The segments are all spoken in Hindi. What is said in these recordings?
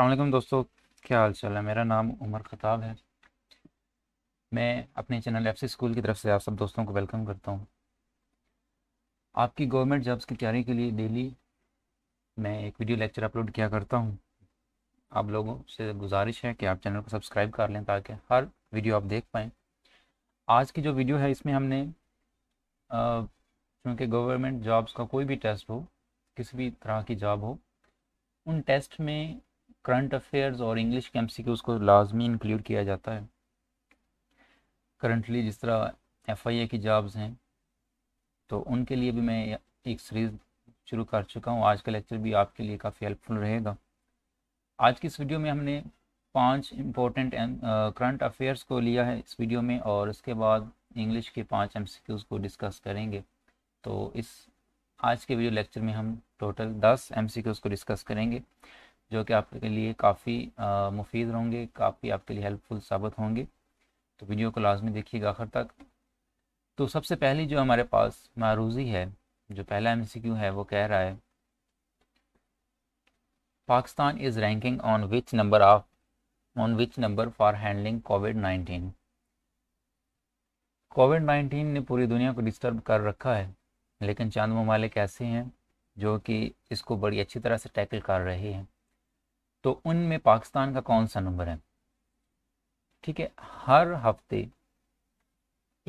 अल्लाम दोस्तों क्या हाल चाल है मेरा नाम उमर ख़ताब है मैं अपने चैनल एफ स्कूल की तरफ से आप सब दोस्तों को वेलकम करता हूँ आपकी गवर्नमेंट जॉब्स की तैयारी के लिए डेली मैं एक वीडियो लेक्चर अपलोड किया करता हूँ आप लोगों से गुजारिश है कि आप चैनल को सब्सक्राइब कर लें ताकि हर वीडियो आप देख पाएँ आज की जो वीडियो है इसमें हमने चूँकि गवर्नमेंट जॉब्स का कोई भी टेस्ट हो किसी भी तरह की जॉब हो उन टेस्ट में करंट अफेयर्स और इंग्लिश के एमसीक्यूज को लाजमी इंक्लूड किया जाता है करंटली जिस तरह एफ आई ए की जॉब्स हैं तो उनके लिए भी मैं एक सीरीज़ शुरू कर चुका हूँ आज का लेक्चर भी आपके लिए काफ़ी हेल्पफुल रहेगा आज की इस वीडियो में हमने पांच इम्पोर्टेंट करंट अफेयर्स को लिया है इस वीडियो में और उसके बाद इंग्लिश के पांच एमसीक्यूज को डिस्कस करेंगे तो इस आज के वीडियो लेक्चर में हम टोटल दस एमसीक्यूज को डिस्कस करेंगे जो कि आपके लिए काफ़ी मुफीद होंगे काफ़ी आपके लिए हेल्पफुल साबित होंगे तो वीडियो को लाजमी देखिएगा आखिर तक तो सबसे पहली जो हमारे पास मारूजी है जो पहला एम है वो कह रहा है Pakistan is ranking on which number of on which number for handling COVID nineteen COVID nineteen ने पूरी दुनिया को डिस्टर्ब कर रखा है लेकिन चंद ममालिक ऐसे हैं जो कि इसको बड़ी अच्छी तरह से टैकल कर रहे हैं तो उनमें पाकिस्तान का कौन सा नंबर है ठीक है हर हफ्ते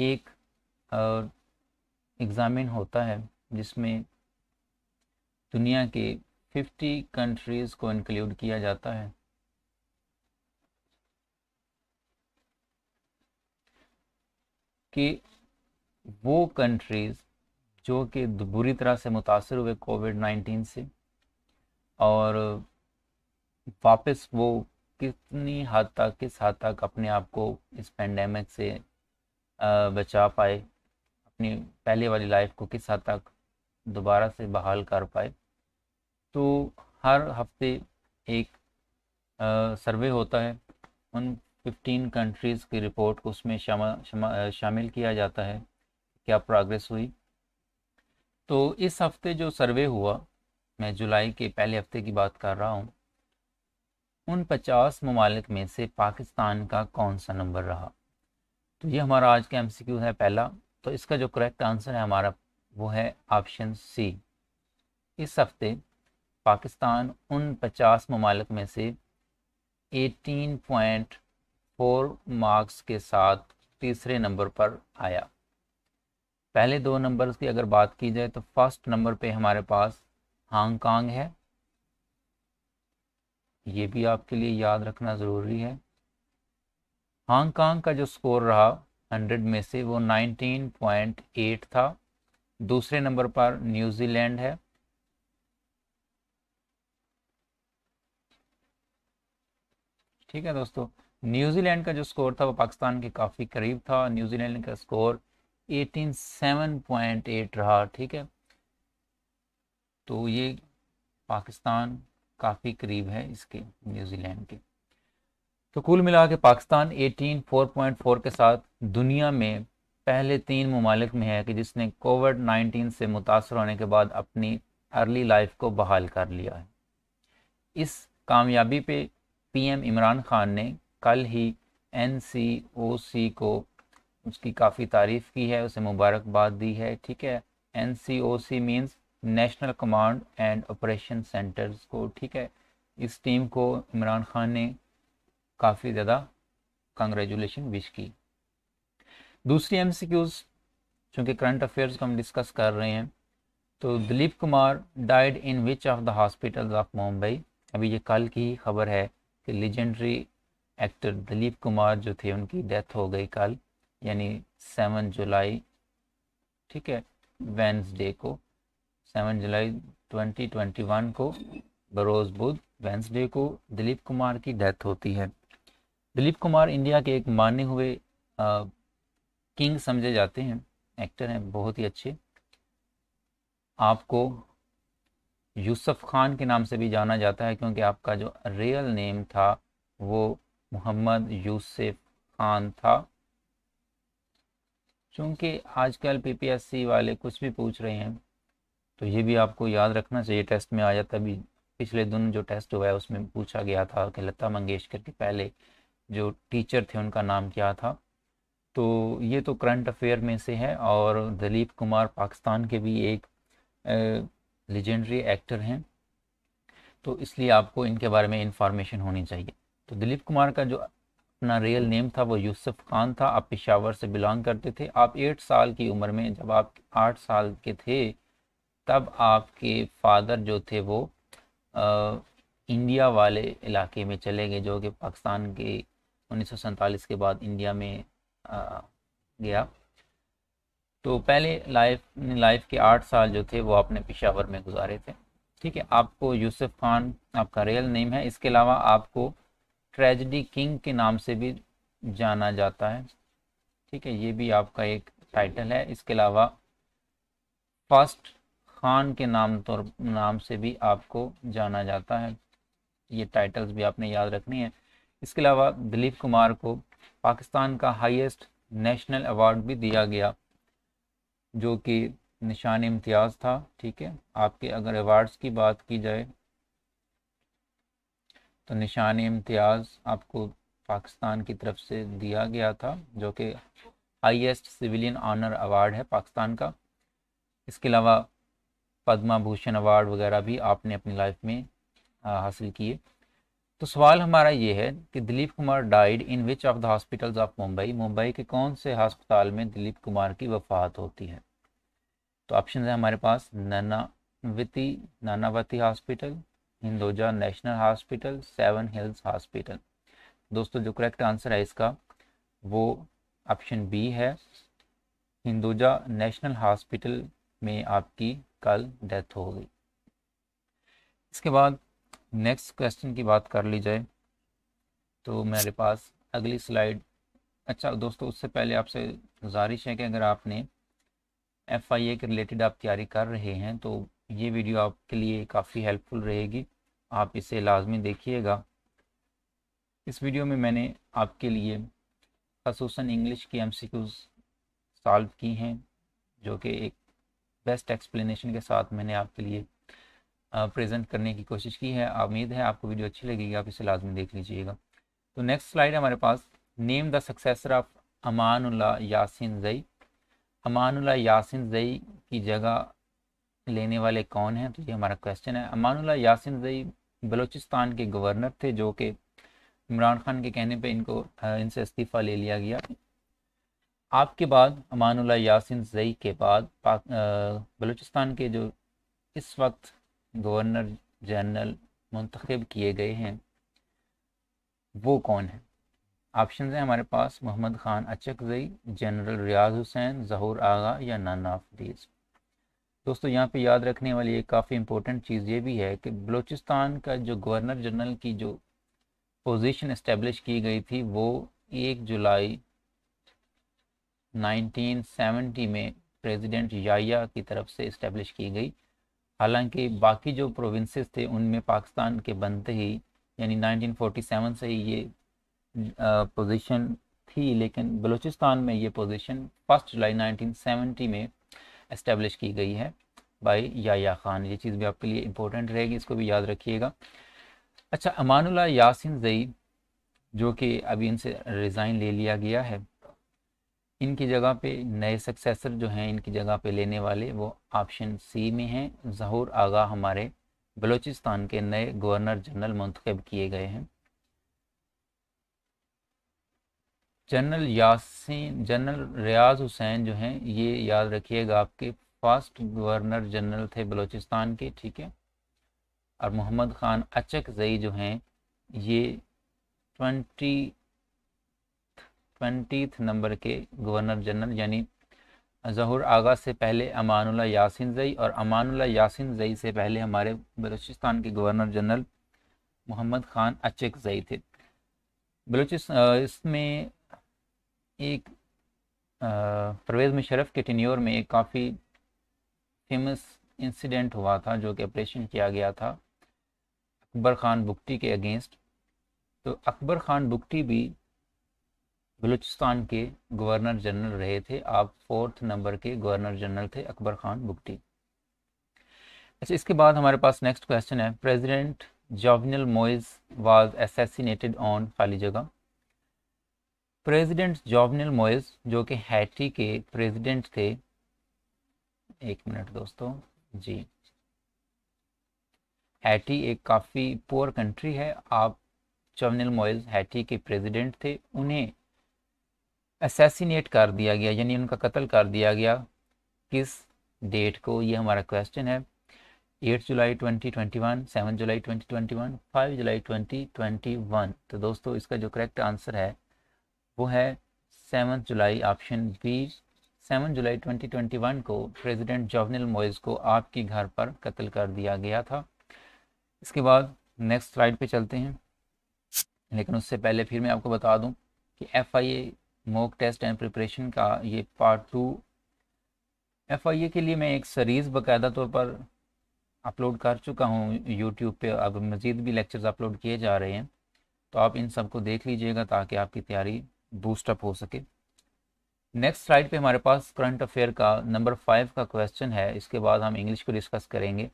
एक एग्ज़ामिन होता है जिसमें दुनिया के 50 कंट्रीज़ को इंक्लूड किया जाता है कि वो कंट्रीज़ जो कि बुरी तरह से मुतासर हुए कोविड 19 से और वापस वो कितनी हद तक किस हद तक अपने आप को इस पेंडेमिक से बचा पाए अपनी पहले वाली लाइफ को किस हद तक दोबारा से बहाल कर पाए तो हर हफ्ते एक सर्वे होता है उन 15 कंट्रीज़ की रिपोर्ट को उसमें शामा, शामा, शामिल किया जाता है क्या प्रोग्रेस हुई तो इस हफ्ते जो सर्वे हुआ मैं जुलाई के पहले हफ्ते की बात कर रहा हूँ उन पचास ममालिक में से पाकिस्तान का कौन सा नंबर रहा तो ये हमारा आज का एमसीक्यू है पहला तो इसका जो करेक्ट आंसर है हमारा वो है ऑप्शन सी इस हफ्ते पाकिस्तान उन पचास ममालिक में से 18.4 मार्क्स के साथ तीसरे नंबर पर आया पहले दो नंबर्स की अगर बात की जाए तो फर्स्ट नंबर पे हमारे पास हांगकांग है ये भी आपके लिए याद रखना ज़रूरी है हांगकांग का जो स्कोर रहा 100 में से वो 19.8 था दूसरे नंबर पर न्यूजीलैंड है ठीक है दोस्तों न्यूजीलैंड का जो स्कोर था वो पाकिस्तान के काफ़ी करीब था न्यूजीलैंड का स्कोर 187.8 रहा ठीक है तो ये पाकिस्तान काफ़ी करीब है इसके न्यूजीलैंड के तो कुल मिला के पाकिस्तान 18.4.4 के साथ दुनिया में पहले तीन ममालिक में है कि जिसने कोविड 19 से मुतासर होने के बाद अपनी अर्ली लाइफ को बहाल कर लिया है इस कामयाबी पे पीएम इमरान खान ने कल ही एन को उसकी काफ़ी तारीफ़ की है उसे मुबारकबाद दी है ठीक है N C O C national command and operation centres को ठीक है इस टीम को इमरान खान ने काफ़ी ज़्यादा कंग्रेजुलेशन विश की दूसरी एम सी क्यूज़ चूँकि करंट अफेयर्स को हम डिस्कस कर रहे हैं तो Dilip Kumar died in which of the hospital of Mumbai अभी ये कल की खबर है कि लेजेंडरी एक्टर दिलीप कुमार जो थे उनकी डेथ हो गई कल यानी सेवन जुलाई ठीक है वेंसडे को सेवन जुलाई 2021 को बरोज बुद्ध वेंसडे को दिलीप कुमार की डेथ होती है दिलीप कुमार इंडिया के एक माने हुए आ, किंग समझे जाते हैं एक्टर हैं बहुत ही अच्छे आपको यूसुफ खान के नाम से भी जाना जाता है क्योंकि आपका जो रियल नेम था वो मोहम्मद यूसुफ खान था चूंकि आजकल पीपीएससी वाले कुछ भी पूछ रहे हैं तो ये भी आपको याद रखना चाहिए टेस्ट में आया था अभी पिछले दिन जो टेस्ट हुआ है उसमें पूछा गया था कि लता मंगेशकर के पहले जो टीचर थे उनका नाम क्या था तो ये तो करंट अफेयर में से है और दिलीप कुमार पाकिस्तान के भी एक लेजेंडरी एक्टर हैं तो इसलिए आपको इनके बारे में इंफॉर्मेशन होनी चाहिए तो दिलीप कुमार का जो अपना रियल नेम था वो यूसुफ खान था आप पेशावर से बिलोंग करते थे आप एट साल की उम्र में जब आप आठ साल के थे तब आपके फादर जो थे वो आ, इंडिया वाले इलाके में चले गए जो कि पाकिस्तान के उन्नीस के बाद इंडिया में आ, गया तो पहले लाइफ लाइफ के आठ साल जो थे वो आपने पेशावर में गुजारे थे ठीक है आपको यूसुफ खान आपका रियल नेम है इसके अलावा आपको ट्रेजडी किंग के नाम से भी जाना जाता है ठीक है ये भी आपका एक टाइटल है इसके अलावा फर्स्ट खान के नाम तौर नाम से भी आपको जाना जाता है ये टाइटल्स भी आपने याद रखनी है इसके अलावा दिलीप कुमार को पाकिस्तान का हाईएस्ट नेशनल अवार्ड भी दिया गया जो कि निशान इम्तियाज़ था ठीक है आपके अगर अवार्ड्स की बात की जाए तो निशान इम्तियाज़ आपको पाकिस्तान की तरफ से दिया गया था जो कि हाईएस्ट सिविलियन ऑनर अवार्ड है पाकिस्तान का इसके अलावा पद्मा भूषण अवार्ड वगैरह भी आपने अपनी लाइफ में हासिल किए तो सवाल हमारा ये है कि Dilip Kumar died in which of the hospitals of Mumbai Mumbai के कौन से हस्पताल में दिलीप कुमार की वफात होती है तो ऑप्शन है हमारे पास Nanavati Nanavati Hospital Hinduja National Hospital Seven Hills Hospital दोस्तों जो करेक्ट आंसर है इसका वो ऑप्शन बी है हिंदोजा नेशनल हॉस्पिटल में आपकी कल डेथ हो गई इसके बाद नेक्स्ट क्वेश्चन की बात कर ली जाए तो मेरे पास अगली स्लाइड अच्छा दोस्तों उससे पहले आपसे गुजारिश है कि अगर आपने एफ आई ए के रिलेटेड आप तैयारी कर रहे हैं तो ये वीडियो आपके लिए काफ़ी हेल्पफुल रहेगी आप इसे लाजमी देखिएगा इस वीडियो में मैंने आपके लिए खसूस इंग्लिश की एम सी क्यूज़ सॉल्व की हैं जो कि एक बेस्ट एक्सप्लेनेशन के साथ मैंने आपके लिए प्रेजेंट करने की कोशिश की है उम्मीद है आपको वीडियो अच्छी लगेगी आप इसे लाजमी देख लीजिएगा तो नेक्स्ट स्लाइड हमारे पास name the successor of Amanullah Yasin Zai Amanullah Yasin जई की जगह लेने वाले कौन हैं तो ये हमारा क्वेश्चन है अमानुल्ला यासिन जई बलूचिस्तान के गवर्नर थे जो कि इमरान खान के कहने पे इनको इनसे इस्तीफ़ा ले लिया गया आपके बाद अमान यासिन जई के बाद बलूचिस्तान के जो इस वक्त गवर्नर जनरल मंतखब किए गए हैं वो कौन है ऑप्शन हैं हमारे पास मोहम्मद खान अचकजई जनरल रियाज हुसैन जहूर आगा या नाना अफरीज दोस्तों यहाँ पे याद रखने वाली एक काफ़ी इंपॉर्टेंट चीज़ ये भी है कि बलूचिस्तान का जो गवर्नर जनरल की जो पोजीशन इस्टेब्लिश की गई थी वो एक जुलाई 1970 में प्रेसिडेंट याया की तरफ से इस्टेब्लिश की गई हालांकि बाकी जो प्रोविंसेस थे उनमें पाकिस्तान के बनते ही यानी 1947 से ही ये पोजीशन थी लेकिन बलूचिस्तान में ये पोजीशन फर्स्ट जुलाई 1970 में इस्टेब्लिश की गई है बाई याया खान ये चीज़ भी आपके लिए इम्पोर्टेंट रहेगी इसको भी याद रखिएगा अच्छा अमानुल्ला यासिन जई जो कि अभी इनसे रिज़ाइन ले लिया गया है इनकी जगह पे नए सक्सेसर जो हैं इनकी जगह पे लेने वाले वो ऑप्शन सी में हैं जहूर आगा हमारे बलूचिस्तान के नए गवर्नर जनरल मंतखब किए गए हैं जनरल यासिन जनरल रियाज हुसैन जो हैं ये याद रखिएगा आपके फर्स्ट गवर्नर जनरल थे बलूचिस्तान के ठीक है और मोहम्मद खान अचक जई जो हैं ये ट्वेंटी ट्वेंटी नंबर के गवर्नर जनरल यानी जहूर आगा से पहले अमानुल्ला यासिन जई और अमानुल्ला यासिन जई से पहले हमारे बलूचिस्तान के गवर्नर जनरल मोहम्मद ख़ान अचक जई थे बलूचिस्तान इसमें एक परवेज़ मुशरफ के टिन्योर में एक काफ़ी फेमस इंसिडेंट हुआ था जो कि ऑपरेशन किया गया था अकबर ख़ान बुगटी के अगेंस्ट तो अकबर ख़ान बुगटी भी बलूचिस्तान के गवर्नर जनरल रहे थे आप फोर्थ नंबर के गवर्नर जनरल थे अकबर खान बुगटी अच्छा इसके बाद हमारे पास नेक्स्ट क्वेश्चन है president Jovenel Moise was assassinated on खाली जगह प्रेसिडेंट जोविनल मोइज जो कि हैटी के प्रेसिडेंट थे एक मिनट दोस्तों जी हैटी एक काफ़ी पुअर कंट्री है आप जोविनल मोइज हैटी के प्रेसिडेंट थे उन्हें असेसिनेट कर दिया गया यानी उनका कत्ल कर दिया गया किस डेट को ये हमारा क्वेश्चन है एट जुलाई 2021, 7 जुलाई 2021, 5 जुलाई 2021 तो दोस्तों इसका जो करेक्ट आंसर है वो है seven July option B seven July 2021 को प्रेसिडेंट जॉवनल मोइज को आपके घर पर कत्ल कर दिया गया था इसके बाद नेक्स्ट स्लाइड पे चलते हैं लेकिन उससे पहले फिर मैं आपको बता दूं कि F mock test and preparation का ये part two F I A के लिए मैं एक सीरीज़ बाकायदा तौर पर अपलोड कर चुका हूँ यूट्यूब पे अब मज़ीद भी लेक्चर्स अपलोड किए जा रहे हैं तो आप इन सबको देख लीजिएगा ताकि आपकी तैयारी बूस्टअप हो सके नेक्स्ट स्लाइड पे हमारे पास करंट अफेयर का नंबर फाइव का क्वेश्चन है इसके बाद हम इंग्लिश को डिस्कस करेंगे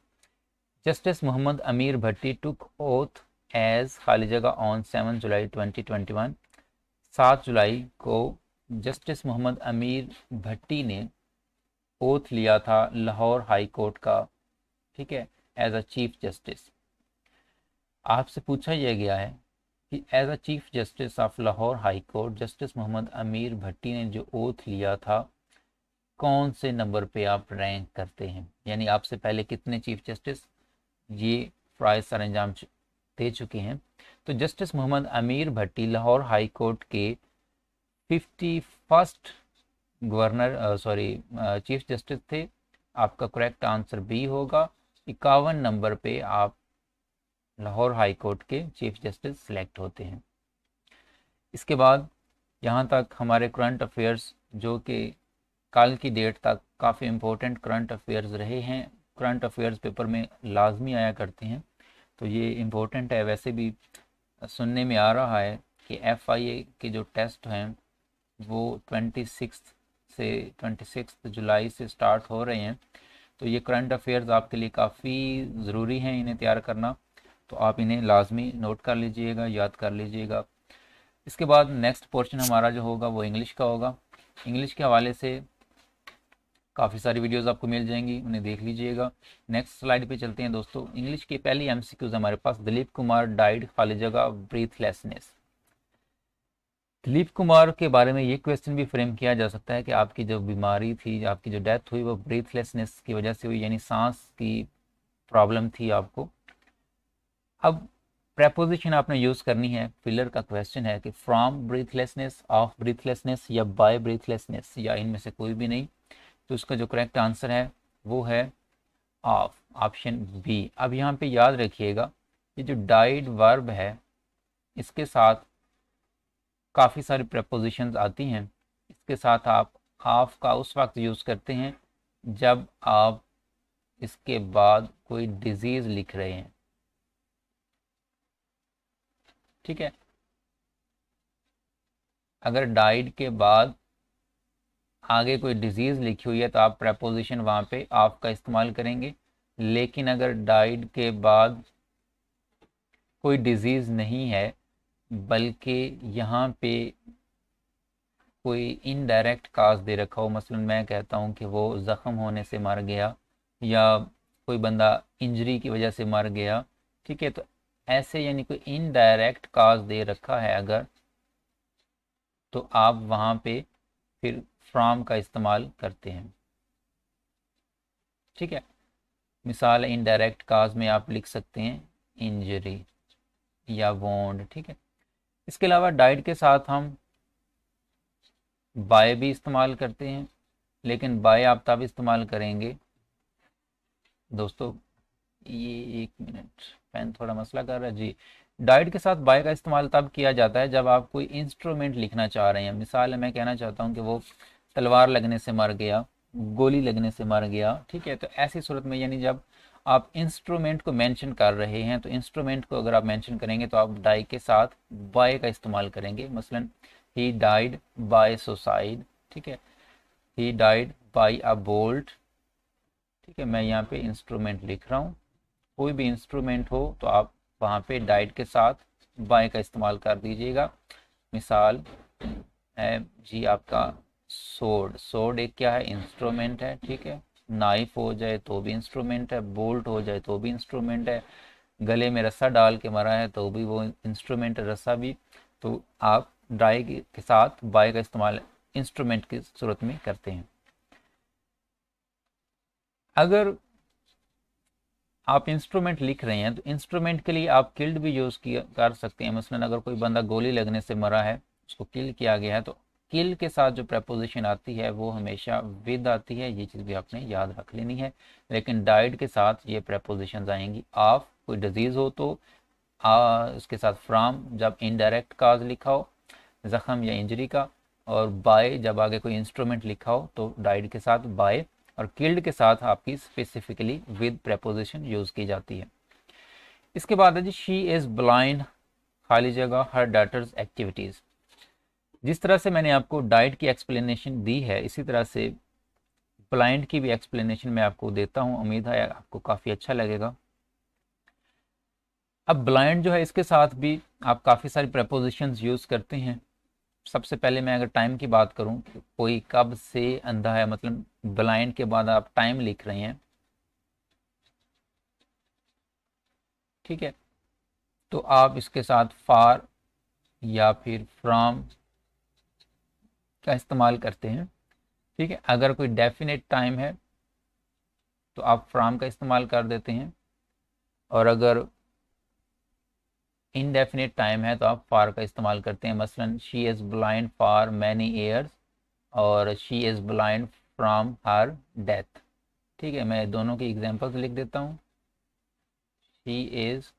जस्टिस मोहम्मद अमीर भट्टी टुक ओथ एज खाली जगह on seven July twenty twenty one सात जुलाई को जस्टिस मोहम्मद अमीर भट्टी ने ओथ लिया था लाहौर हाई कोर्ट का ठीक है एज अ चीफ जस्टिस आपसे पूछा यह गया है कि as a chief justice of Lahore high court justice Mohammad Amir Bhatti ने जो ओथ लिया था कौन से नंबर पे आप रैंक करते हैं यानी आपसे पहले कितने चीफ जस्टिस ये फ्राइज सरंजाम दे चुके हैं तो justice Mohammad Amir Bhatti Lahore high court के fifty first governor sorry chief justice थे आपका करेक्ट आंसर बी होगा इक्यावन नंबर पे आप लाहौर हाई कोर्ट के चीफ जस्टिस सिलेक्ट होते हैं इसके बाद यहाँ तक हमारे करंट अफेयर्स जो कि कल की डेट तक काफ़ी इम्पोर्टेंट करंट अफेयर्स रहे हैं करंट अफेयर्स पेपर में लाजमी आया करते हैं तो ये इम्पोर्टेंट है वैसे भी सुनने में आ रहा है कि एफ के जो टेस्ट हैं वो ट्वेंटी से ट्वेंटी जुलाई से स्टार्ट हो रहे हैं तो ये करंट अफेयर्स आपके लिए काफ़ी ज़रूरी हैं इन्हें तैयार करना तो आप इन्हें लाजमी नोट कर लीजिएगा याद कर लीजिएगा इसके बाद नेक्स्ट पोर्शन हमारा जो होगा वो इंग्लिश का होगा इंग्लिश के हवाले से काफ़ी सारी वीडियोस आपको मिल जाएंगी उन्हें देख लीजिएगा नेक्स्ट स्लाइड पे चलते हैं दोस्तों इंग्लिश के पहली एमसीक्यूज हमारे पास दिलीप कुमार डाइड खाली जगह ब्रीथलेसनेस दिलीप कुमार के बारे में ये क्वेश्चन भी फ्रेम किया जा सकता है कि आपकी जो बीमारी थी आपकी जो डेथ हुई वो ब्रीथलेसनेस की वजह से हुई यानी सांस की प्रॉब्लम थी आपको अब प्रेपोजिशन आपने यूज़ करनी है फिलर का क्वेश्चन है कि फ्रॉम ब्रीथलेसनेस ऑफ ब्रीथलेसनेस या बाय ब्रीथलेसनेस या इनमें से कोई भी नहीं तो इसका जो करेक्ट आंसर है वो है ऑफ ऑप्शन बी अब यहाँ पे याद रखिएगा ये जो डाइड वर्ब है इसके साथ काफ़ी सारी प्रपोजिशंस आती हैं इसके साथ आप ऑफ का उस वक्त यूज़ करते हैं जब आप इसके बाद कोई डिजीज़ लिख रहे हैं ठीक है अगर डाइड के बाद आगे कोई डिजीज़ लिखी हुई है तो आप प्रपोजिशन वहाँ पे आप का इस्तेमाल करेंगे लेकिन अगर डाइड के बाद कोई डिजीज़ नहीं है बल्कि यहाँ पे कोई इनडायरेक्ट काज दे रखा हो मसलन मैं कहता हूँ कि वो ज़ख़म होने से मर गया या कोई बंदा इंजरी की वजह से मर गया ठीक है तो ऐसे यानी कोई इनडायरेक्ट काज दे रखा है अगर तो आप वहाँ पे फिर फ्राम का इस्तेमाल करते हैं ठीक है मिसाल इनडायरेक्ट काज में आप लिख सकते हैं इंजरी या वोंड ठीक है इसके अलावा डाइट के साथ हम बाय भी इस्तेमाल करते हैं लेकिन बाय आप तब इस्तेमाल करेंगे दोस्तों ये एक मिनट पेन थोड़ा मसला कर रहा है जी डाइट के साथ बाय का इस्तेमाल तब किया जाता है जब आप कोई इंस्ट्रूमेंट लिखना चाह रहे हैं मिसाल मैं कहना चाहता हूँ कि वो तलवार लगने से मर गया गोली लगने से मर गया ठीक है तो ऐसी सूरत में यानी जब आप इंस्ट्रूमेंट को मेंशन कर रहे हैं तो इंस्ट्रूमेंट को अगर आप मेंशन करेंगे तो आप डाई के साथ बाय का इस्तेमाल करेंगे मसलन ही डाइड बाय सुसाइड ठीक है he died by a bolt ठीक है मैं यहाँ पे इंस्ट्रूमेंट लिख रहा हूँ कोई भी इंस्ट्रूमेंट हो तो आप वहाँ पे डाइट के साथ बाय का इस्तेमाल कर दीजिएगा मिसाल है जी आपका सोड सोड एक क्या है इंस्ट्रूमेंट है ठीक है नाइफ हो जाए तो भी इंस्ट्रूमेंट है बोल्ट हो जाए तो भी इंस्ट्रूमेंट है गले में रस्सा डाल के मरा है तो भी वो इंस्ट्रूमेंट है रस्सा भी तो आप ड्राई के साथ बाय का इस्तेमाल इंस्ट्रूमेंट की सूरत में करते हैं अगर आप इंस्ट्रूमेंट लिख रहे हैं तो इंस्ट्रूमेंट के लिए आप किल्ड भी यूज़ कर सकते हैं मसलन अगर कोई बंदा गोली लगने से मरा है उसको किल किया गया है तो किल के साथ जो प्रपोजिशन आती है वो हमेशा विद आती है ये चीज़ भी आपने याद रख लेनी है लेकिन डाइड के साथ ये प्रपोजिशन आएंगी ऑफ कोई डिजीज़ हो तो आ, उसके साथ फ्राम जब इनडायरेक्ट काज लिखा हो जख्म या इंजरी का और बाय जब आगे कोई इंस्ट्रूमेंट लिखा हो तो डाइड के साथ बाय और किल्ड के साथ आपकी स्पेसिफिकली विद प्रेपोजिशन यूज़ की जाती है इसके बाद है जी शी इज़ ब्लाइंड खाली जगह हर डाटर्स एक्टिविटीज़ जिस तरह से मैंने आपको डाइट की एक्सप्लेनेशन दी है इसी तरह से ब्लाइंड की भी एक्सप्लेनेशन मैं आपको देता हूँ उम्मीद है आपको काफ़ी अच्छा लगेगा अब ब्लाइंड जो है इसके साथ भी आप काफ़ी सारी प्रपोजिशन यूज़ करते हैं सबसे पहले मैं अगर टाइम की बात करूं कि कोई कब से अंधा है मतलब ब्लाइंड के बाद आप टाइम लिख रहे हैं ठीक है तो आप इसके साथ फार या फिर फ्राम का इस्तेमाल करते हैं ठीक है अगर कोई डेफिनेट टाइम है तो आप फ्राम का इस्तेमाल कर देते हैं और अगर इनडेफिनेट टाइम है तो आप फार का इस्तेमाल करते हैं मसलन she is blind for many years और she is blind from her death ठीक है मैं दोनों की एग्जाम्पल्स लिख देता हूँ she is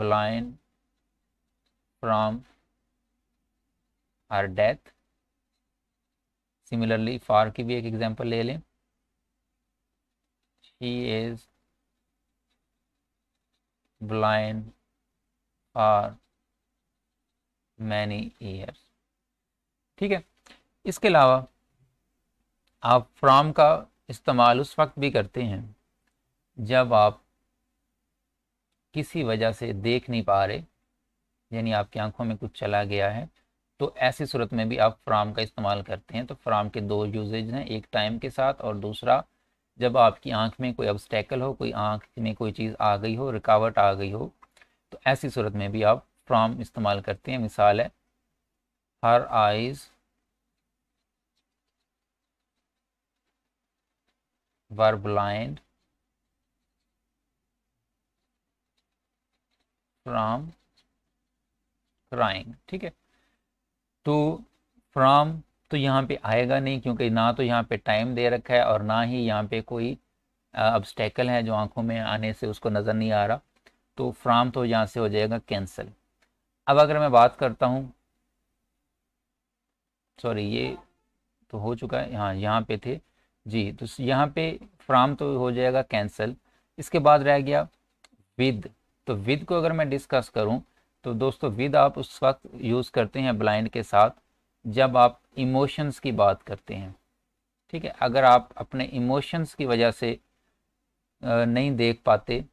blind from her death similarly for की भी एक एग्जाम्पल ले लें she is blind for many years ठीक है इसके अलावा आप फ्राम का इस्तेमाल उस वक्त भी करते हैं जब आप किसी वजह से देख नहीं पा रहे यानी आपकी आंखों में कुछ चला गया है तो ऐसी सूरत में भी आप फ्राम का इस्तेमाल करते हैं तो फ्राम के दो यूजेज हैं एक टाइम के साथ और दूसरा जब आपकी आंख में कोई ऑब्स्टेकल हो कोई आंख में कोई चीज़ आ गई हो रुकावट आ गई हो तो ऐसी सूरत में भी आप फ्राम इस्तेमाल करते हैं मिसाल है her eyes were blind from crying ठीक है तो फ्राम तो यहाँ पे आएगा नहीं क्योंकि ना तो यहाँ पे टाइम दे रखा है और ना ही यहाँ पे कोई अब्स्टेकल है जो आंखों में आने से उसको नज़र नहीं आ रहा तो फ्राम तो यहाँ से हो जाएगा कैंसिल अब अगर मैं बात करता हूँ सॉरी ये तो हो चुका है हाँ यहाँ पे थे जी तो यहाँ पे फ्राम तो हो जाएगा कैंसिल इसके बाद रह गया विद तो विद को अगर मैं डिस्कस करूँ तो दोस्तों विद आप उस वक्त यूज़ करते हैं ब्लाइंड के साथ जब आप इमोशंस की बात करते हैं ठीक है अगर आप अपने इमोशंस की वजह से नहीं देख पाते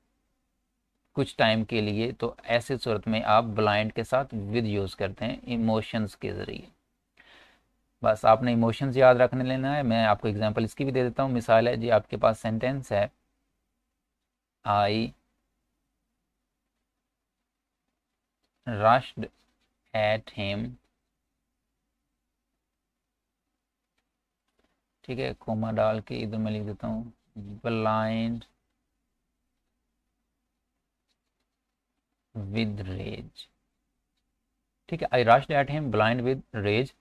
कुछ टाइम के लिए तो ऐसे सूरत में आप ब्लाइंड के साथ विद यूज़ करते हैं इमोशंस के ज़रिए बस आपने इमोशंस याद रखने लेना है मैं आपको एग्जांपल इसकी भी दे देता हूँ मिसाल है जी आपके पास सेंटेंस है आई रश्ड एट हिम ठीक है कोमा डाल के इधर मैं लिख देता हूँ ब्लाइंड विद रेज ठीक है I rash date him blind with rage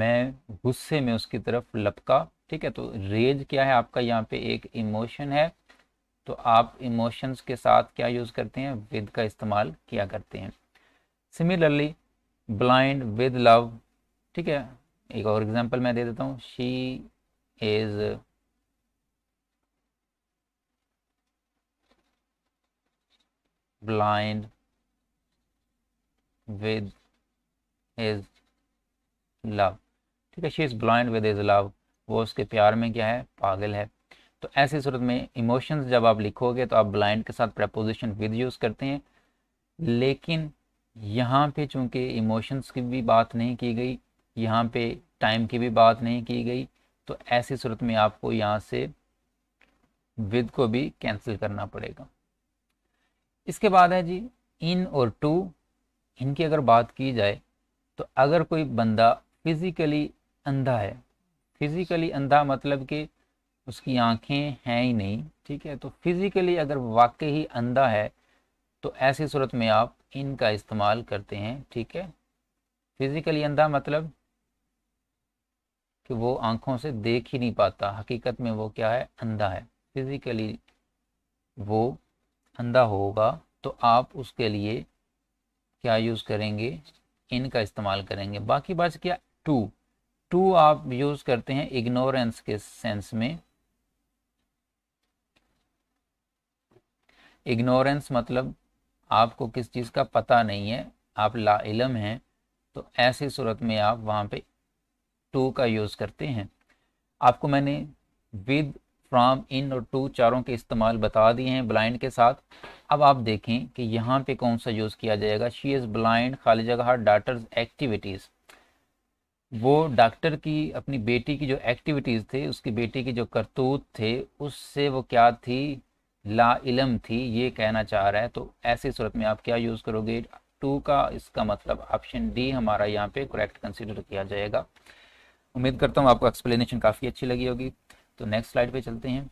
मैं गुस्से में उसकी तरफ लपका ठीक है तो रेज क्या है आपका यहाँ पे एक इमोशन है तो आप इमोशंस के साथ क्या यूज़ करते हैं विद का इस्तेमाल किया करते हैं सिमिलरली ब्लाइंड विद लव ठीक है एक और एग्जांपल मैं दे देता हूँ she is blind with his love ठीक है she is blind with his love वो उसके प्यार में क्या है पागल है तो ऐसी सूरत में इमोशंस जब आप लिखोगे तो आप ब्लाइंड के साथ प्रपोजिशन विद यूज़ करते हैं लेकिन यहाँ पे चूंकि इमोशंस की भी बात नहीं की गई यहाँ पे टाइम की भी बात नहीं की गई तो ऐसी सूरत में आपको यहाँ से विद को भी कैंसिल करना पड़ेगा इसके बाद है जी इन और टू इनकी अगर बात की जाए तो अगर कोई बंदा फिज़िकली अंधा है फिज़िकली अंधा मतलब कि उसकी आंखें हैं ही नहीं ठीक है तो फिज़िकली अगर वाकई ही अंधा है तो ऐसी सूरत में आप इनका इस्तेमाल करते हैं ठीक है फिज़िकली अंधा मतलब कि वो आंखों से देख ही नहीं पाता हकीकत में वो क्या है अंधा है फिज़िकली वो अंधा होगा तो आप उसके लिए क्या यूज़ करेंगे इनका इस्तेमाल करेंगे बाकी बात क्या टू टू आप यूज़ करते हैं इग्नोरेंस के सेंस में इग्नोरेंस मतलब आपको किस चीज़ का पता नहीं है आप लाइलम हैं तो ऐसी सूरत में आप वहाँ पे टू का यूज़ करते हैं आपको मैंने विद फ्राम इन और टू चारों के इस्तेमाल बता दिए हैं ब्लाइंड के साथ अब आप देखें कि यहाँ पे कौन सा यूज़ किया जाएगा शी इज़ ब्लाइंड खाली जगह डाटर्स एक्टिविटीज़ वो डॉक्टर की अपनी बेटी की जो एक्टिविटीज़ थे उसकी बेटी की जो करतूत थे उससे वो क्या थी ला इलम थी ये कहना चाह रहा है तो ऐसी सूरत में आप क्या यूज़ करोगे टू का इसका मतलब ऑप्शन डी हमारा यहाँ पे करेक्ट कंसिडर किया जाएगा उम्मीद करता हूँ आपको एक्सप्लेनेशन काफ़ी अच्छी लगी होगी तो नेक्स्ट स्लाइड पे चलते हैं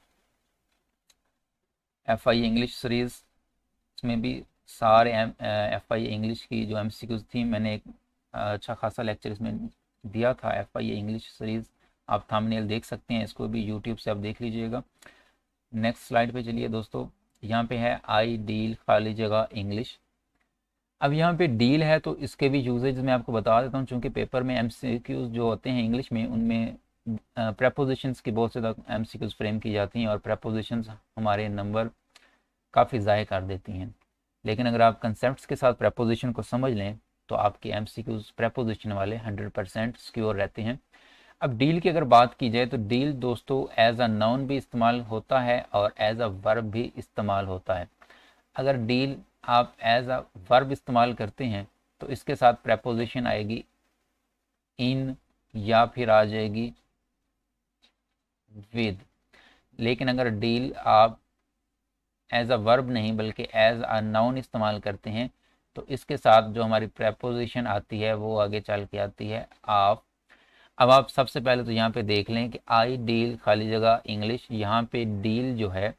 एफ आई इंग्लिश सीरीज़ इसमें भी सारे एम एफ आई इंग्लिश की जो एम सी क्यूज थी मैंने एक अच्छा खासा लेक्चर इसमें दिया था एफ आई इंग्लिश सीरीज़ आप थामनेल देख सकते हैं इसको भी यूट्यूब से आप देख लीजिएगा नेक्स्ट स्लाइड पे चलिए दोस्तों यहाँ पे है आई डील खाली जगह इंग्लिश अब यहाँ पे डील है तो इसके भी यूजेज मैं आपको बता देता हूँ चूँकि पेपर में एम जो होते हैं इंग्लिश में उनमें प्रपोजिशंस की बहुत ज़्यादा एम फ्रेम की जाती हैं और प्रपोजिशंस हमारे नंबर काफ़ी ज़ाय कर देती हैं लेकिन अगर आप कंसेप्ट के साथ प्रपोजिशन को समझ लें तो आपके एम प्रपोजिशन वाले हंड्रेड परसेंट सिक्योर रहते हैं अब डील की अगर बात की जाए तो डील दोस्तों एज अ नाउन भी इस्तेमाल होता है और एज अ वर्ब भी इस्तेमाल होता है अगर डील आप एज अ वर्ब इस्तेमाल करते हैं तो इसके साथ प्रपोजिशन आएगी इन या फिर आ जाएगी विद लेकिन अगर डील आप एज अ वर्ब नहीं बल्कि एज अ नाउन इस्तेमाल करते हैं तो इसके साथ जो हमारी प्रेपोजिशन आती है वो आगे चल के आती है आप अब आप सबसे पहले तो यहाँ पे देख लें कि आई डील खाली जगह इंग्लिश यहाँ पे डील जो है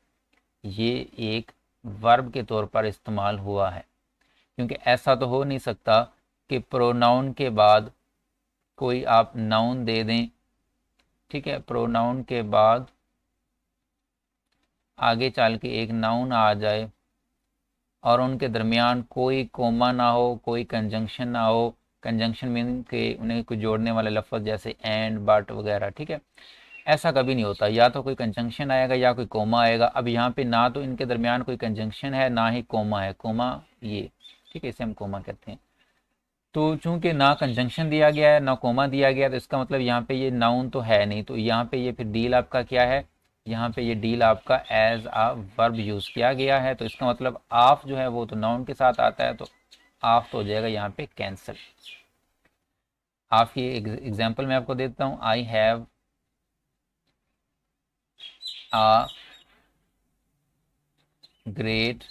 ये एक वर्ब के तौर पर इस्तेमाल हुआ है क्योंकि ऐसा तो हो नहीं सकता कि प्रोनाउन के बाद कोई आप नाउन दे दें ठीक है प्रोनाउन के बाद आगे चल के एक नाउन आ जाए और उनके दरमियान कोई कोमा ना हो कोई कंजंक्शन ना हो कंजंक्शन मीन के उन्हें कुछ जोड़ने वाले लफ्ज़ जैसे एंड बट वगैरह ठीक है ऐसा कभी नहीं होता या तो कोई कंजंक्शन आएगा या कोई कोमा आएगा अब यहाँ पे ना तो इनके दरमियान कोई कंजंक्शन है ना ही कोमा है कोमा ये ठीक है इसे हम कोमा कहते हैं तो चूंकि ना कंजंक्शन दिया गया है ना कोमा दिया गया तो इसका मतलब यहाँ पे ये नाउन तो है नहीं तो यहाँ पे ये फिर डील आपका क्या है यहाँ पे ये डील आपका एज आ वर्ब यूज़ किया गया है तो इसका मतलब आफ जो है वो तो नाउन के साथ आता है तो आफ तो हो जाएगा यहाँ पे कैंसिल आपकी एग्जाम्पल मैं आपको देता हूँ I have a great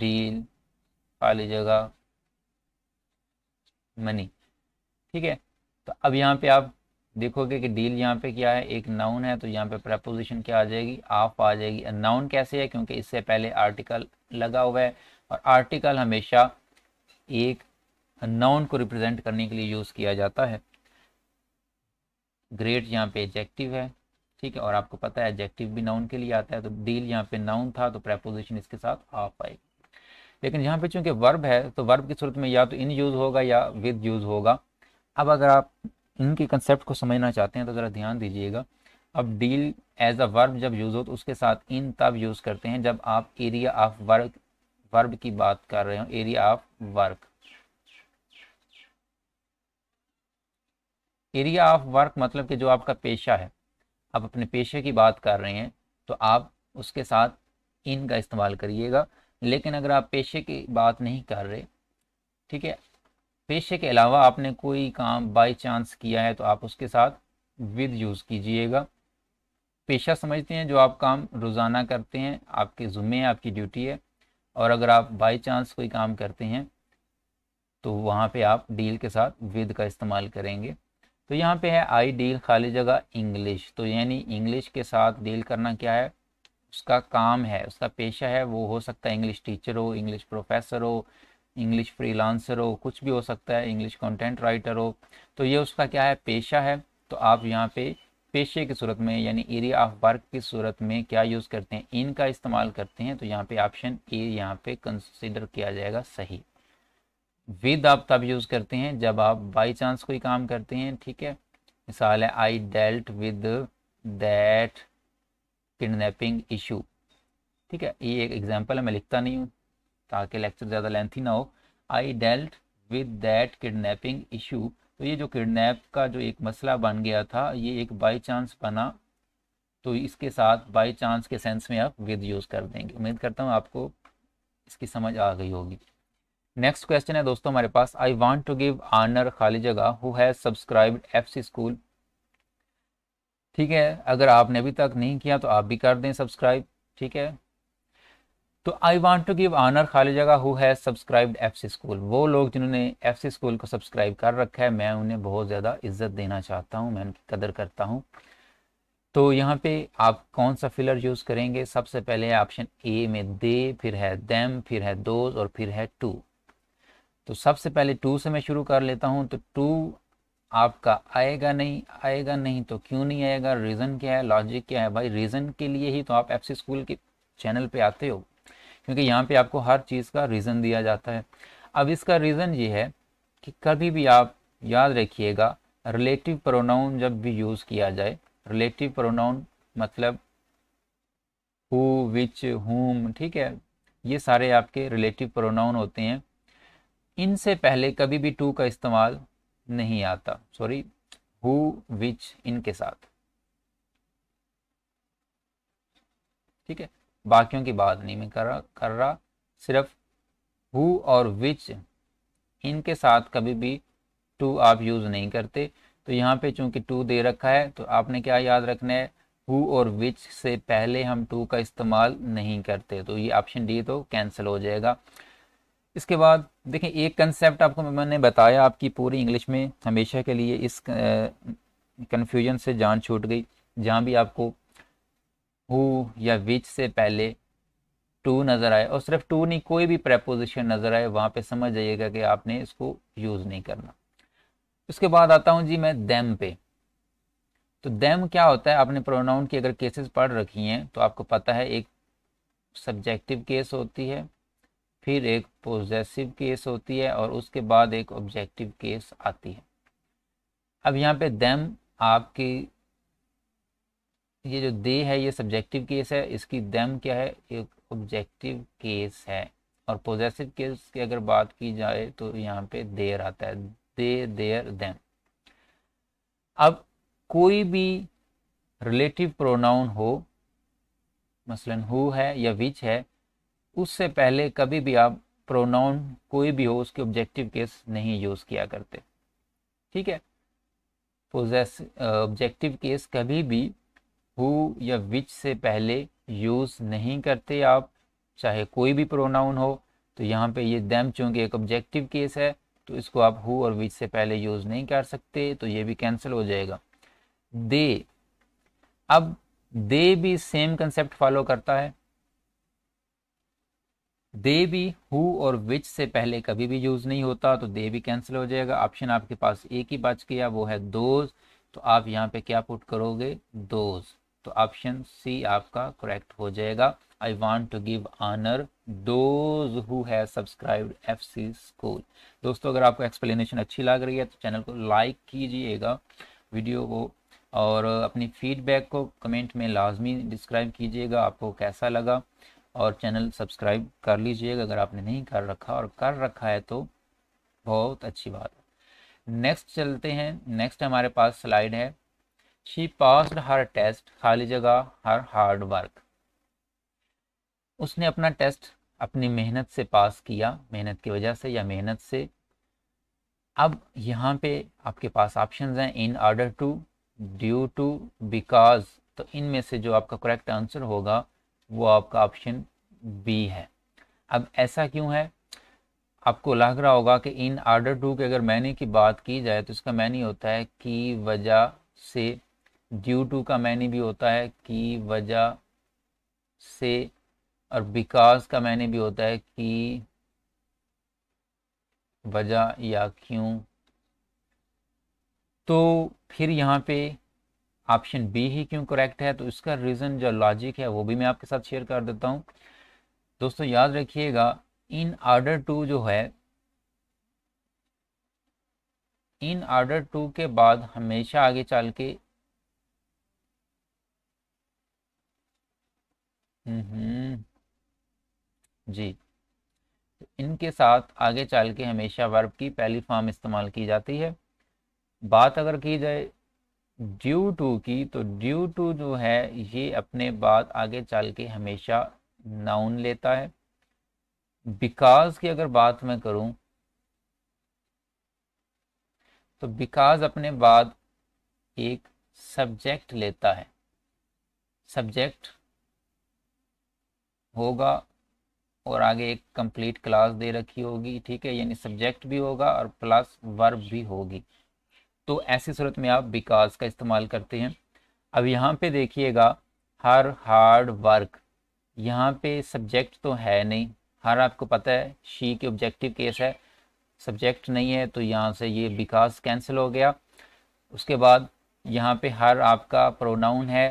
deal खाली जगह मनी ठीक है तो अब यहाँ पे आप देखोगे कि डील यहाँ पे क्या है एक नाउन है तो यहाँ पे प्रपोजिशन क्या आ जाएगी आप आ जाएगी नाउन कैसे है क्योंकि इससे पहले आर्टिकल लगा हुआ है और आर्टिकल हमेशा एक नाउन को रिप्रेजेंट करने के लिए यूज़ किया जाता है ग्रेट यहाँ पे एजेक्टिव है ठीक है और आपको पता है एजेक्टिव भी नाउन के लिए आता है तो डील यहाँ पे नाउन था तो प्रेपोजिशन इसके साथ आ पाएगी लेकिन यहाँ पे चूंकि वर्ब है तो वर्ब की सूरत में या तो इन यूज़ होगा या विद यूज़ होगा अब अगर आप इनके कंसेप्ट को समझना चाहते हैं तो ज़रा ध्यान दीजिएगा अब डील एज अ वर्ब जब यूज़ हो तो उसके साथ इन तब यूज़ करते हैं जब आप एरिया ऑफ वर्क वर्ब की बात कर रहे हो area of work area of work मतलब कि जो आपका पेशा है आप अपने पेशे की बात कर रहे हैं तो आप उसके साथ इन का इस्तेमाल करिएगा लेकिन अगर आप पेशे की बात नहीं कर रहे ठीक है पेशे के अलावा आपने कोई काम बाई चांस किया है तो आप उसके साथ विद यूज़ कीजिएगा पेशा समझते हैं जो आप काम रोज़ाना करते हैं आपके ज़ुम्मे आपकी ड्यूटी है और अगर आप बाई चांस कोई काम करते हैं तो वहाँ पे आप डील के साथ विद का इस्तेमाल करेंगे तो यहाँ पे है आई डील खाली जगह इंग्लिश तो यानी इंग्लिश के साथ डील करना क्या है उसका काम है उसका पेशा है वो हो सकता है इंग्लिश टीचर हो इंग्लिश प्रोफेसर हो इंग्लिश फ्रीलांसर हो कुछ भी हो सकता है इंग्लिश कंटेंट राइटर हो तो ये उसका क्या है पेशा है तो आप यहाँ पे पेशे की सूरत में यानी एरिया ऑफ वर्क की सूरत में क्या यूज़ करते हैं इनका इस्तेमाल करते हैं तो यहाँ पे ऑप्शन ए यहाँ पे कंसिडर किया जाएगा सही विद आप तब यूज़ करते हैं जब आप बाई चांस कोई काम करते हैं ठीक है मिसाल है I dealt with that kidnapping issue ठीक है ये एक एग्जाम्पल है मैं लिखता नहीं हूँ ताकि लेक्चर ज़्यादा लेंथी ना हो I dealt with that kidnapping issue तो ये जो किडनैप का जो एक मसला बन गया था ये एक बाई चांस बना तो इसके साथ बाई चांस के सेंस में आप विद यूज़ कर देंगे उम्मीद करता हूँ आपको इसकी समझ आ गई होगी नेक्स्ट क्वेश्चन है दोस्तों हमारे पास I want to give honour खाली जगह who has subscribed FC school ठीक है अगर आपने अभी तक नहीं किया तो आप भी कर दें सब्सक्राइब ठीक है तो I want to give honour खाली जगह who has subscribed F C school वो लोग जिन्होंने एफ सी स्कूल को सब्सक्राइब कर रखा है मैं उन्हें बहुत ज़्यादा इज्जत देना चाहता हूँ मैं उनकी कदर करता हूँ तो यहाँ पे आप कौन सा फिलर यूज़ करेंगे सबसे पहले ऑप्शन ए में दे फिर है दैम फिर है दोज और फिर है टू तो सबसे पहले टू से मैं शुरू कर लेता हूँ तो टू आपका आएगा नहीं आएगा नहीं तो क्यों नहीं आएगा रीज़न क्या है लॉजिक क्या है भाई रीज़न के लिए ही तो आप एफ स्कूल के चैनल पे आते हो क्योंकि यहाँ पे आपको हर चीज़ का रीज़न दिया जाता है अब इसका रीज़न ये है कि कभी भी आप याद रखिएगा रिलेटिव प्रोनाउन जब भी यूज़ किया जाए रिलेटिव प्रोनाउन मतलब हु विच हुम ठीक है ये सारे आपके रिलेटिव प्रोनाउन होते हैं इनसे पहले कभी भी टू का इस्तेमाल नहीं आता सॉरी हु विच इनके साथ ठीक है बाकियों की बात नहीं मैं कर रहा कर रहा सिर्फ हु और विच इनके साथ कभी भी टू आप यूज़ नहीं करते तो यहाँ पे चूंकि टू दे रखा है तो आपने क्या याद रखना है हु और विच से पहले हम टू का इस्तेमाल नहीं करते तो ये ऑप्शन डी तो कैंसिल हो जाएगा इसके बाद देखें एक कंसेप्ट आपको मैंने बताया आपकी पूरी इंग्लिश में हमेशा के लिए इस कन्फ्यूजन से जान छूट गई जहाँ भी आपको हु या विच से पहले टू नज़र आए और सिर्फ टू नहीं कोई भी प्रपोजिशन नज़र आए वहाँ पे समझ जाइएगा कि आपने इसको यूज़ नहीं करना उसके बाद आता हूँ जी मैं दैम पे तो दैम क्या होता है आपने प्रोनाउन की अगर केसेस पढ़ रखी हैं तो आपको पता है एक सब्जेक्टिव केस होती है फिर एक पोजेसिव केस होती है और उसके बाद एक ऑब्जेक्टिव केस आती है अब यहाँ पे दैम आपकी ये जो दे है ये सब्जेक्टिव केस है इसकी दैम क्या है एक ऑब्जेक्टिव केस है और पोजेसिव केस की अगर बात की जाए तो यहाँ पे देर आता है दे देर देम अब कोई भी रिलेटिव प्रोनाउन हो मसलन हु है या विच है उससे पहले कभी भी आप प्रोनाउन कोई भी हो उसके ऑब्जेक्टिव केस नहीं यूज़ किया करते ठीक है पोजेस ऑब्जेक्टिव केस कभी भी हु या विच से पहले यूज़ नहीं करते आप चाहे कोई भी प्रोनाउन हो तो यहाँ पे ये दैम चूंकि एक ऑब्जेक्टिव केस है तो इसको आप हु और विच से पहले यूज़ नहीं कर सकते तो ये भी कैंसिल हो जाएगा दे अब दे भी सेम कंसेप्ट फॉलो करता है दे भी हु और विच से पहले कभी भी यूज़ नहीं होता तो दे भी कैंसिल हो जाएगा ऑप्शन आपके पास एक ही बच गया वो है दोज तो आप यहाँ पे क्या पुट करोगे दोज तो ऑप्शन सी आपका करेक्ट हो जाएगा I want to give honour those who है सब्सक्राइब्ड एफ सी स्कूल दोस्तों अगर आपको एक्सप्लेनेशन अच्छी लग रही है तो चैनल को लाइक कीजिएगा वीडियो को और अपनी फीडबैक को कमेंट में लाजमी डिस्क्राइब कीजिएगा आपको कैसा लगा और चैनल सब्सक्राइब कर लीजिएगा अगर आपने नहीं कर रखा और कर रखा है तो बहुत अच्छी बात है नेक्स्ट चलते हैं नेक्स्ट हमारे पास स्लाइड है शी पास्ड हर टेस्ट खाली जगह हर हार्ड वर्क उसने अपना टेस्ट अपनी मेहनत से पास किया मेहनत की वजह से या मेहनत से अब यहाँ पे आपके पास ऑप्शन हैं in order to due to because तो इनमें से जो आपका करेक्ट आंसर होगा वो आपका ऑप्शन बी है अब ऐसा क्यों है आपको लग रहा होगा कि इन आर्डर टू के अगर मैंने की बात की जाए तो इसका मैनी होता है की वजह से ड्यू टू का मैनी भी होता है की वजह से और बिकॉज का मैंने भी होता है की वजह या क्यों तो फिर यहाँ पे ऑप्शन बी ही क्यों करेक्ट है तो इसका रीज़न जो लॉजिक है वो भी मैं आपके साथ शेयर कर देता हूं दोस्तों याद रखिएगा इन ऑर्डर टू जो है इन ऑर्डर टू के बाद हमेशा आगे चल के हम्म, हम्म, जी इनके साथ आगे चल के हमेशा वर्ब की पहली फॉर्म इस्तेमाल की जाती है बात अगर की जाए ड्यू टू की तो ड्यू टू जो है ये अपने बाद आगे चल के हमेशा नाउन लेता है बिकॉज की अगर बात मैं करूं तो बिकॉज अपने बाद एक सब्जेक्ट लेता है सब्जेक्ट होगा और आगे एक कंप्लीट क्लास दे रखी होगी ठीक है यानी सब्जेक्ट भी होगा और प्लस वर्ब भी होगी तो ऐसी सूरत में आप बिकॉज का इस्तेमाल करते हैं अब यहाँ पे देखिएगा हर हार्ड वर्क यहाँ पे सब्जेक्ट तो है नहीं हर आपको पता है शी के ऑब्जेक्टिव केस है सब्जेक्ट नहीं है तो यहाँ से ये बिकॉज कैंसिल हो गया उसके बाद यहाँ पे हर आपका प्रोनाउन है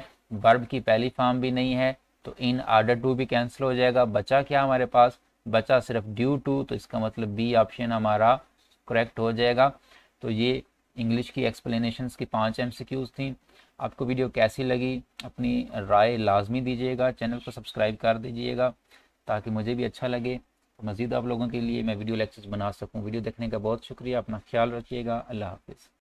वर्ब की पहली फॉर्म भी नहीं है तो इन आर्डर टू भी कैंसिल हो जाएगा बचा क्या हमारे पास बचा सिर्फ ड्यू टू तो इसका मतलब बी ऑप्शन हमारा करेक्ट हो जाएगा तो ये इंग्लिश की एक्सप्लेनेशंस की पांच एमसीक्यूज थी आपको वीडियो कैसी लगी अपनी राय लाजमी दीजिएगा चैनल को सब्सक्राइब कर दीजिएगा ताकि मुझे भी अच्छा लगे मज़ीद आप लोगों के लिए मैं वीडियो लेक्चर्स बना सकूं वीडियो देखने का बहुत शुक्रिया अपना ख्याल रखिएगा अल्लाह हाफिज़